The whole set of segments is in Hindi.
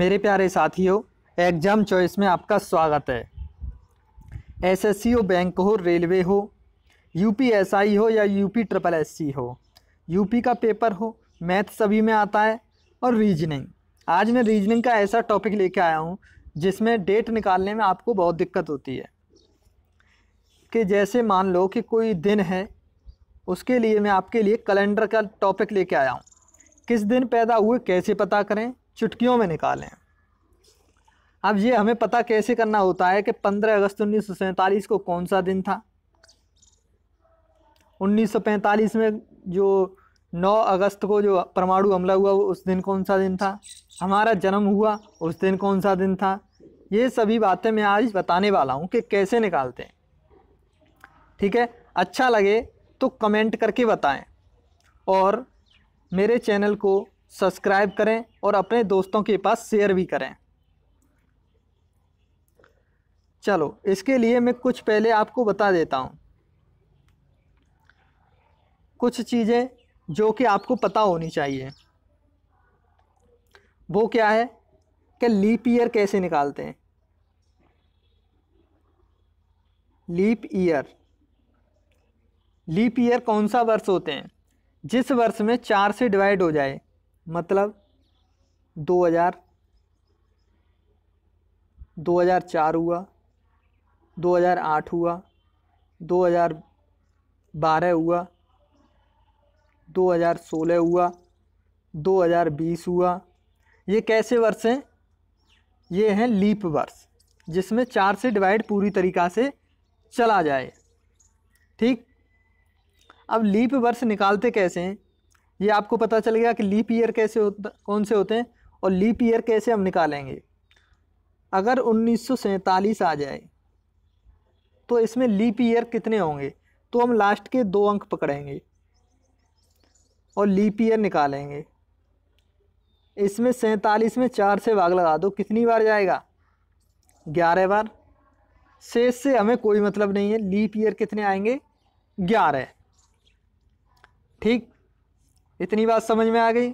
मेरे प्यारे साथियों एग्जाम चॉइस में आपका स्वागत है एसएससी हो बैंक हो रेलवे हो यूपीएसआई हो या यूपी ट्रिपल एससी हो यूपी का पेपर हो मैथ सभी में आता है और रीजनिंग आज मैं रीजनिंग का ऐसा टॉपिक लेके आया हूँ जिसमें डेट निकालने में आपको बहुत दिक्कत होती है कि जैसे मान लो कि कोई दिन है उसके लिए मैं आपके लिए कैलेंडर का टॉपिक लेके आया हूँ किस दिन पैदा हुए कैसे पता करें चुटकियों में निकालें अब ये हमें पता कैसे करना होता है कि 15 अगस्त उन्नीस को कौन सा दिन था 1945 में जो 9 अगस्त को जो परमाणु हमला हुआ वो उस दिन कौन सा दिन था हमारा जन्म हुआ उस दिन कौन सा दिन था ये सभी बातें मैं आज बताने वाला हूँ कि कैसे निकालते हैं ठीक है अच्छा लगे तो कमेंट करके बताएं और मेरे चैनल को सब्सक्राइब करें और अपने दोस्तों के पास शेयर भी करें चलो इसके लिए मैं कुछ पहले आपको बता देता हूँ कुछ चीज़ें जो कि आपको पता होनी चाहिए वो क्या है कि लीप ईयर कैसे निकालते हैं लीप ईयर लीप ईयर कौन सा वर्ष होते हैं जिस वर्ष में चार से डिवाइड हो जाए मतलब 2000 2004 हुआ 2008 हुआ 2012 हुआ 2016 हुआ 2020 हुआ ये कैसे वर्ष हैं ये हैं लीप वर्ष जिसमें चार से डिवाइड पूरी तरीक़ा से चला जाए ठीक अब लीप वर्ष निकालते कैसे हैं ये आपको पता चल गया कि लीप ईयर कैसे होता कौन से होते हैं और लीप ईयर कैसे हम निकालेंगे अगर उन्नीस आ जाए तो इसमें लीप ईयर कितने होंगे तो हम लास्ट के दो अंक पकड़ेंगे और लीप ईयर निकालेंगे इसमें सैंतालीस में चार से भाग लगा दो कितनी बार जाएगा ग्यारह बार शेष से हमें कोई मतलब नहीं है लीप ईयर कितने आएंगे ग्यारह ठीक इतनी बात समझ में आ गई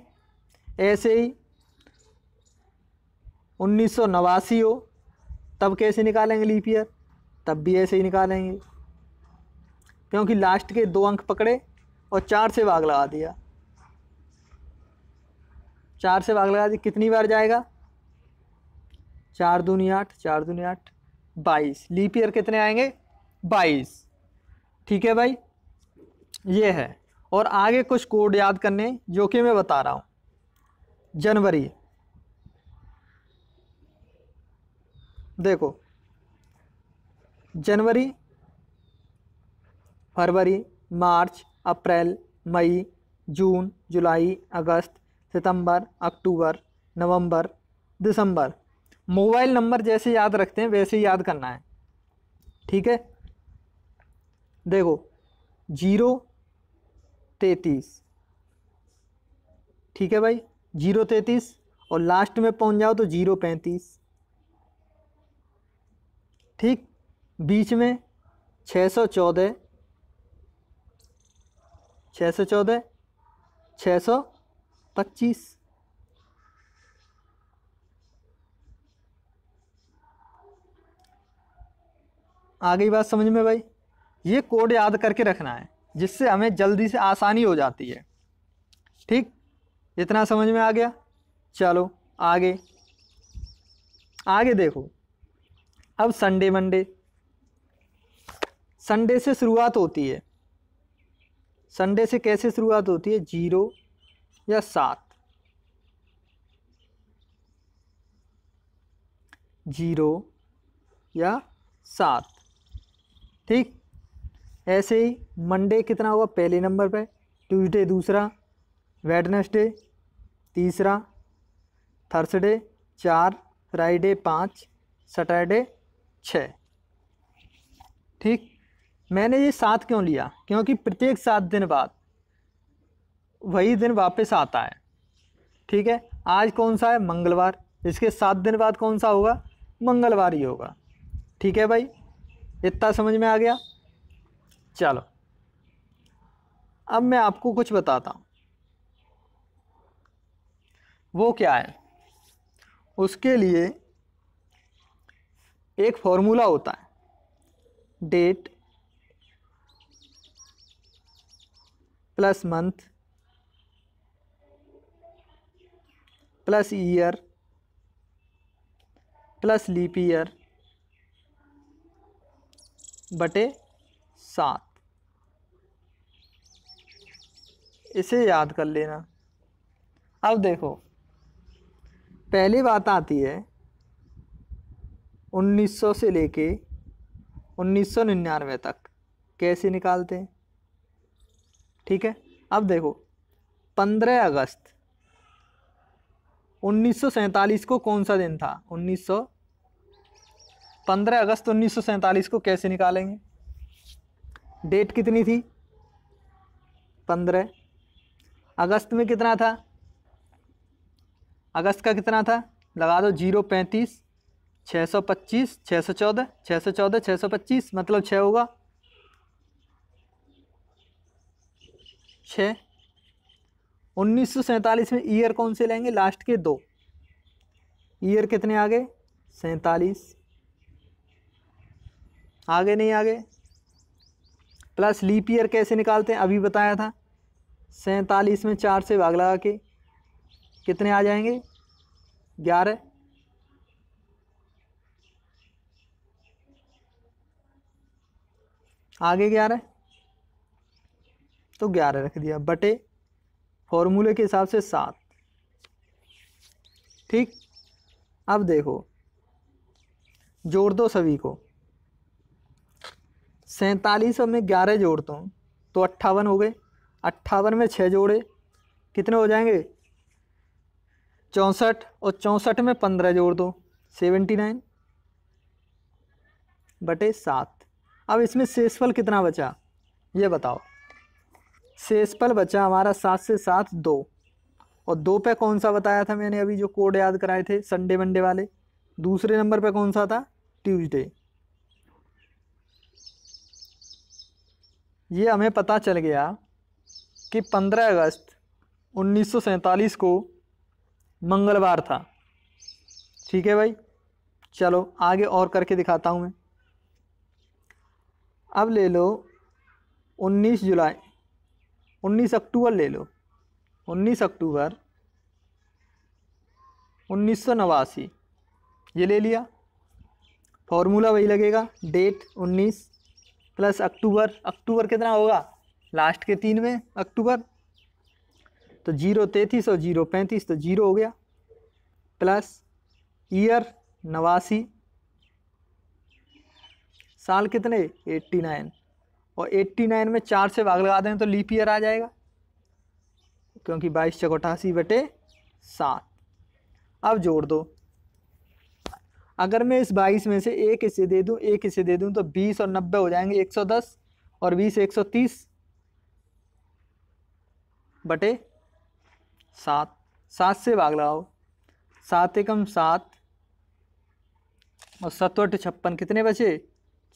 ऐसे ही उन्नीस सौ नवासी हो तब कैसे निकालेंगे लीप ईयर तब भी ऐसे ही निकालेंगे क्योंकि लास्ट के दो अंक पकड़े और चार से भाग लगा दिया चार से भाग लगा दिया कितनी बार जाएगा चार दूनी आठ चार दूनी आठ बाईस लीप ईयर कितने आएंगे बाईस ठीक है भाई ये है और आगे कुछ कोड याद करने जो कि मैं बता रहा हूँ जनवरी देखो जनवरी फरवरी मार्च अप्रैल मई जून जुलाई अगस्त सितंबर अक्टूबर नवंबर दिसंबर मोबाइल नंबर जैसे याद रखते हैं वैसे ही याद करना है ठीक है देखो जीरो तैतीस ठीक है भाई जीरो तैतीस और लास्ट में पहुंच जाओ तो जीरो पैंतीस ठीक बीच में छः सौ चौदह छः सौ चौदह छः सौ पच्चीस आ गई बात समझ में भाई ये कोड याद करके रखना है जिससे हमें जल्दी से आसानी हो जाती है ठीक इतना समझ में आ गया चलो आगे आगे देखो अब संडे मंडे संडे से शुरुआत होती है संडे से कैसे शुरुआत होती है जीरो या सात जीरो या सात ठीक ऐसे ही मंडे कितना होगा पहले नंबर पे ट्यूसडे दूसरा वेडनेसडे तीसरा थर्सडे चार फ्राइडे पाँच सटरडे छः ठीक मैंने ये सात क्यों लिया क्योंकि प्रत्येक सात दिन बाद वही दिन वापस आता है ठीक है आज कौन सा है मंगलवार इसके सात दिन बाद कौन सा होगा मंगलवार ही होगा ठीक है भाई इतना समझ में आ गया चलो अब मैं आपको कुछ बताता हूँ वो क्या है उसके लिए एक फॉर्मूला होता है date plus month plus year plus leap year बटे सात इसे याद कर लेना अब देखो पहली बात आती है 1900 से लेके 1999 तक कैसे निकालते हैं ठीक है अब देखो 15 अगस्त 1947 को कौन सा दिन था 1900 15 अगस्त 1947 को कैसे निकालेंगे डेट कितनी थी पंद्रह अगस्त में कितना था अगस्त का कितना था लगा दो जीरो पैंतीस छः सौ पच्चीस छः सौ चौदह छः सौ चौदह छः सौ पच्चीस मतलब छः होगा छ उन्नीस सौ सैंतालीस में ईयर कौन से लेंगे लास्ट के दो ईयर कितने आ गए सैंतालीस आगे नहीं आगे प्लस लीप ईयर कैसे निकालते हैं अभी बताया था सैंतालीस में चार से भाग लगा के कितने आ जाएंगे ग्यारह आगे ग्यारह तो ग्यारह रख दिया बटे फॉर्मूले के हिसाब से सात ठीक अब देखो जोड़ दो सभी को सैंतालीस और मैं ग्यारह जोड़ता हूँ तो अट्ठावन हो गए अट्ठावन में छः जोड़े कितने हो जाएंगे चौंसठ और चौंसठ में पंद्रह जोड़ दो सेवेंटी नाइन बटे सात अब इसमें शेषफल कितना बचा ये बताओ शेषफल बचा हमारा सात से सात दो और दो पे कौन सा बताया था मैंने अभी जो कोड याद कराए थे संडे मंडे वाले दूसरे नंबर पे कौन सा था ट्यूसडे ये हमें पता चल गया कि 15 अगस्त उन्नीस को मंगलवार था ठीक है भाई चलो आगे और करके दिखाता हूँ मैं अब ले लो 19 जुलाई 19 अक्टूबर ले लो 19 अक्टूबर उन्नीस ये ले लिया फॉर्मूला वही लगेगा डेट प्लस अक्टूबर अक्टूबर कितना होगा लास्ट के तीन में अक्टूबर तो जीरो तैंतीस और जीरो पैंतीस तो जीरो हो गया प्लस ईयर नवासी साल कितने एट्टी नाइन और एट्टी नाइन में चार से भाग लगा दें तो लीप ईयर आ जाएगा क्योंकि बाईस चौक अठासी बटे सात अब जोड़ दो अगर मैं इस बाईस में से एक हिस्से दे दूँ एक हिस्से दे दूँ तो बीस और नब्बे हो जाएंगे एक सौ दस और बीस एक सौ तीस बटे सात सात से भाग लगाओ सात एकम सात और सतवट छप्पन कितने बचे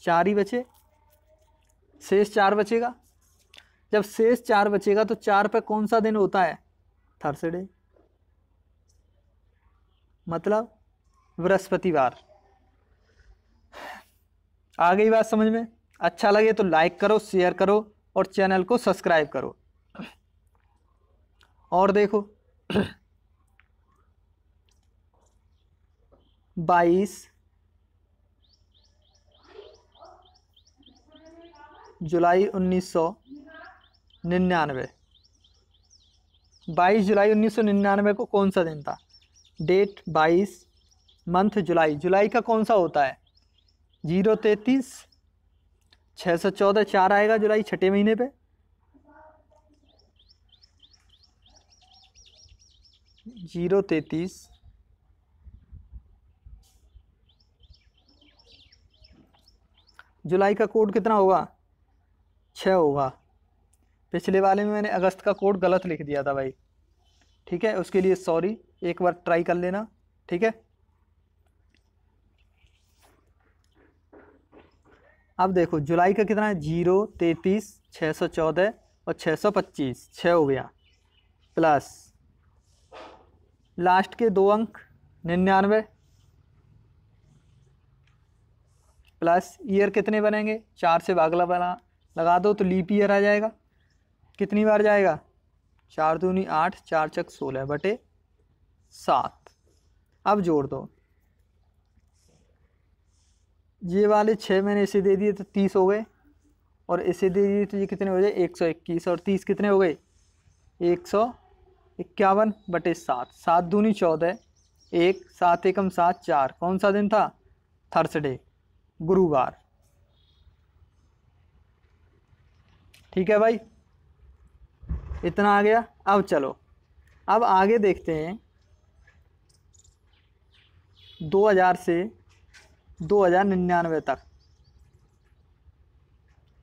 चार ही बचे शेष चार बचेगा जब शेष चार बचेगा तो चार पे कौन सा दिन होता है थर्सडे मतलब बृहस्पतिवार आ गई बात समझ में अच्छा लगे तो लाइक करो शेयर करो और चैनल को सब्सक्राइब करो और देखो बाईस जुलाई उन्नीस सौ निन्यानवे बाईस जुलाई उन्नीस सौ निन्यानवे को कौन सा दिन था डेट बाईस मंथ जुलाई जुलाई का कौन सा होता है जीरो तैतीस छः सौ चौदह चार आएगा जुलाई छठे महीने पे जीरो तैतीस जुलाई का कोड कितना होगा छः होगा पिछले वाले में मैंने अगस्त का कोड गलत लिख दिया था भाई ठीक है उसके लिए सॉरी एक बार ट्राई कर लेना ठीक है अब देखो जुलाई का कितना है जीरो तैतीस छः सौ चौदह और छः सौ पच्चीस छः हो गया प्लस लास्ट के दो अंक निन्यानवे प्लस ईयर कितने बनेंगे चार से भागला बना लगा दो तो लीप ईयर आ जाएगा कितनी बार जाएगा चार दूनी आठ चार चक सोलह बटे सात अब जोड़ दो ये वाले छः मैंने इसे दे दिए तो तीस हो गए और इसे दे दिए तो ये कितने हो गए एक सौ इक्कीस और तीस कितने हो गए एक सौ इक्यावन बटे सात सात दूनी चौदह एक सात एकम सात चार कौन सा दिन था थर्सडे गुरुवार ठीक है भाई इतना आ गया अब चलो अब आगे देखते हैं 2000 से 2099 तक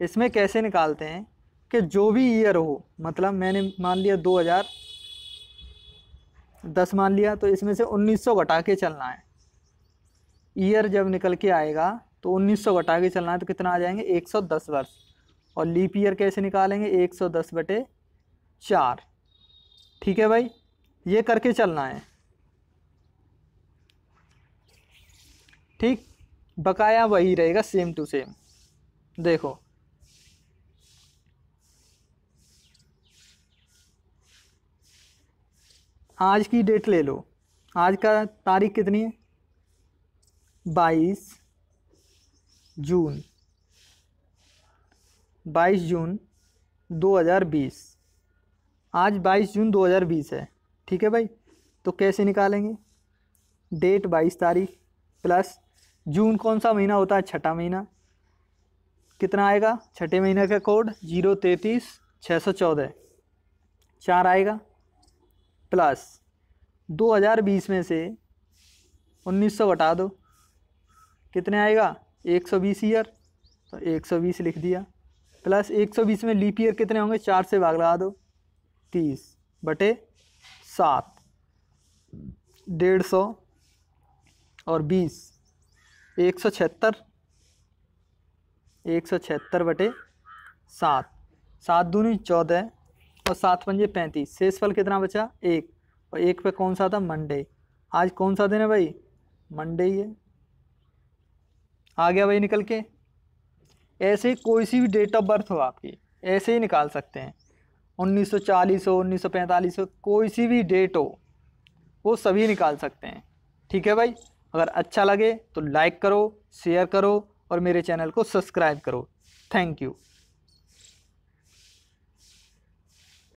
इसमें कैसे निकालते हैं कि जो भी ईयर हो मतलब मैंने मान लिया 2010 मान लिया तो इसमें से 1900 घटा के चलना है ईयर जब निकल के आएगा तो 1900 घटा के चलना है तो कितना आ जाएंगे 110 वर्ष और लीप ईयर कैसे निकालेंगे 110 बटे चार ठीक है भाई ये करके चलना है ठीक बकाया वही रहेगा सेम टू सेम देखो आज की डेट ले लो आज का तारीख कितनी है बाईस जून बाईस जून 2020 आज 22 जून 2020 है ठीक है भाई तो कैसे निकालेंगे डेट 22 तारीख प्लस जून कौन सा महीना होता है छठा महीना कितना आएगा छठे महीने का कोड जीरो तैंतीस छः सौ चौदह चार आएगा प्लस दो हज़ार बीस में से उन्नीस सौ बटा दो कितने आएगा एक सौ बीस ईयर तो एक सौ बीस लिख दिया प्लस एक सौ बीस में लीप ईयर कितने होंगे चार से भाग लगा दो तीस बटे सात डेढ़ सौ और बीस एक सौ छिहत्तर एक सौ छिहत्तर बटे सात सात दूनी चौदह और सात पंजे पैंतीस शेष फल कितना बचा एक और एक पे कौन सा था मंडे आज कौन सा दिन है भाई मंडे ही है आ गया भाई निकल के ऐसे ही कोई सी भी डेट ऑफ बर्थ हो आपकी ऐसे ही निकाल सकते हैं 1940 हो 1945 हो कोई सी भी डेट हो वो सभी निकाल सकते हैं ठीक है भाई अगर अच्छा लगे तो लाइक करो शेयर करो और मेरे चैनल को सब्सक्राइब करो थैंक यू